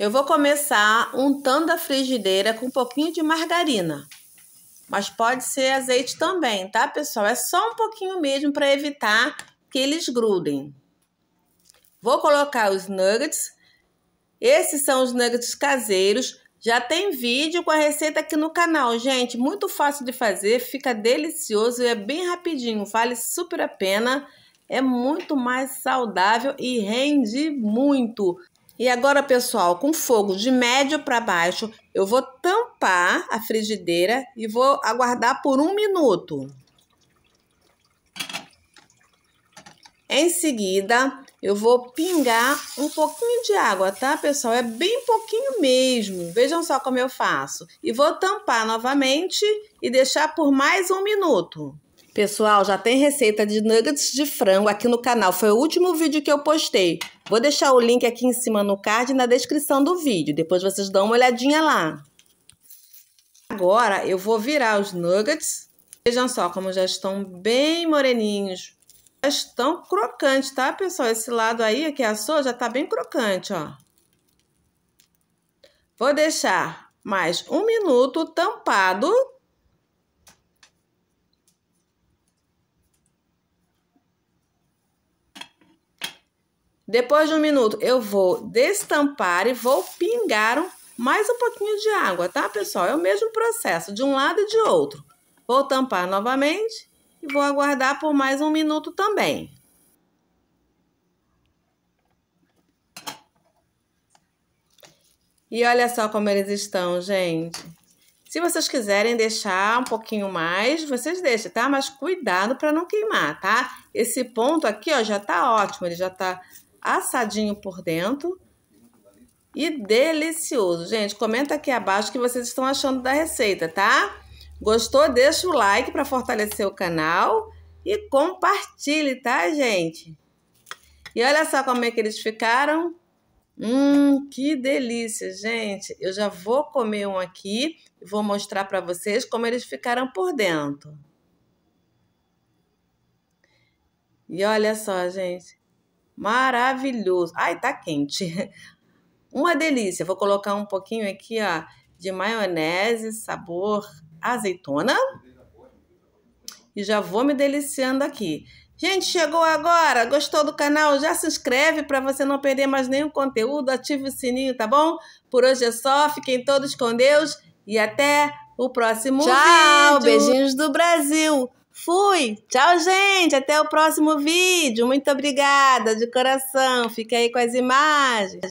Eu vou começar untando a frigideira com um pouquinho de margarina. Mas pode ser azeite também, tá, pessoal? É só um pouquinho mesmo para evitar que eles grudem. Vou colocar os nuggets. Esses são os nuggets caseiros. Já tem vídeo com a receita aqui no canal, gente. Muito fácil de fazer, fica delicioso e é bem rapidinho. Vale super a pena. É muito mais saudável e rende muito. E agora, pessoal, com fogo de médio para baixo, eu vou tampar a frigideira e vou aguardar por um minuto. Em seguida, eu vou pingar um pouquinho de água, tá, pessoal? É bem pouquinho mesmo. Vejam só como eu faço. E vou tampar novamente e deixar por mais um minuto. Pessoal, já tem receita de nuggets de frango aqui no canal. Foi o último vídeo que eu postei. Vou deixar o link aqui em cima no card e na descrição do vídeo. Depois vocês dão uma olhadinha lá. Agora eu vou virar os nuggets. Vejam só como já estão bem moreninhos. Já estão crocantes, tá, pessoal? Esse lado aí que assou já tá bem crocante, ó. Vou deixar mais um minuto tampado Depois de um minuto, eu vou destampar e vou pingar um, mais um pouquinho de água, tá, pessoal? É o mesmo processo, de um lado e de outro. Vou tampar novamente e vou aguardar por mais um minuto também. E olha só como eles estão, gente. Se vocês quiserem deixar um pouquinho mais, vocês deixem, tá? Mas cuidado para não queimar, tá? Esse ponto aqui, ó, já tá ótimo, ele já tá assadinho por dentro e delicioso. Gente, comenta aqui abaixo o que vocês estão achando da receita, tá? Gostou? Deixa o like para fortalecer o canal e compartilhe, tá, gente? E olha só como é que eles ficaram. Hum, que delícia, gente! Eu já vou comer um aqui e vou mostrar para vocês como eles ficaram por dentro. E olha só, gente, Maravilhoso. Ai, tá quente. Uma delícia. Vou colocar um pouquinho aqui, ó, de maionese, sabor azeitona. E já vou me deliciando aqui. Gente, chegou agora, gostou do canal? Já se inscreve para você não perder mais nenhum conteúdo, ative o sininho, tá bom? Por hoje é só, fiquem todos com Deus e até o próximo Tchau, vídeo. Tchau, beijinhos do Brasil. Fui! Tchau, gente! Até o próximo vídeo! Muito obrigada de coração! Fique aí com as imagens!